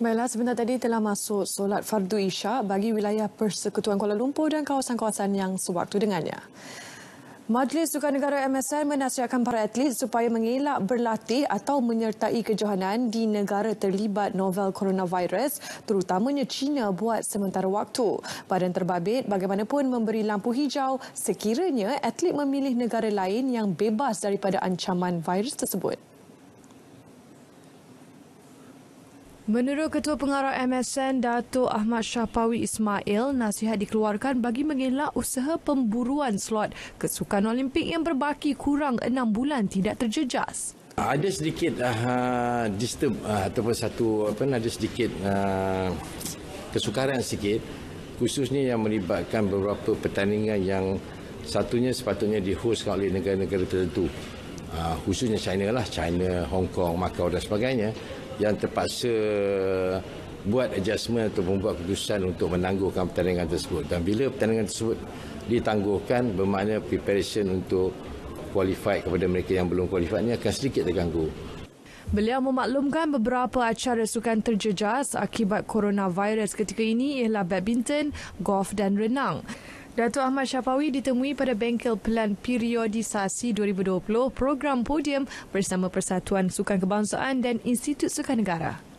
Baiklah, sebentar tadi telah masuk solat Fardu Isyak bagi wilayah Persekutuan Kuala Lumpur dan kawasan-kawasan yang sewaktu dengannya. Majlis Sukan Negara MSN menasihatkan para atlet supaya mengelak berlatih atau menyertai kejohanan di negara terlibat novel coronavirus, terutamanya China buat sementara waktu. Badan terbabit bagaimanapun memberi lampu hijau sekiranya atlet memilih negara lain yang bebas daripada ancaman virus tersebut. Menurut Ketua Pengarah MSN Datuk Ahmad Syahpawi Ismail, nasihat dikeluarkan bagi mengelak usaha pemburuan slot ke Olimpik yang berbaki kurang enam bulan tidak terjejas. Ada sedikit uh, disturb uh, ataupun satu apa ada sedikit uh, kesukaran sedikit, khususnya yang melibatkan beberapa pertandingan yang satunya sepatutnya dihostkan oleh negara-negara tertentu. Ah, khususnya China lah, China, Hong Kong, Macau dan sebagainya yang terpaksa buat adjustment atau membuat keputusan untuk menangguhkan pertandingan tersebut. Dan bila pertandingan tersebut ditangguhkan bermakna preparation untuk qualify kepada mereka yang belum qualified ini akan sedikit terganggu. Beliau memaklumkan beberapa acara sukan terjejas akibat coronavirus ketika ini ialah badminton, golf dan renang. Datuk Ahmad Syafawi ditemui pada bengkel Pelan Periodisasi 2020 Program Podium bersama Persatuan Sukan Kebangsaan dan Institut Sukan Negara.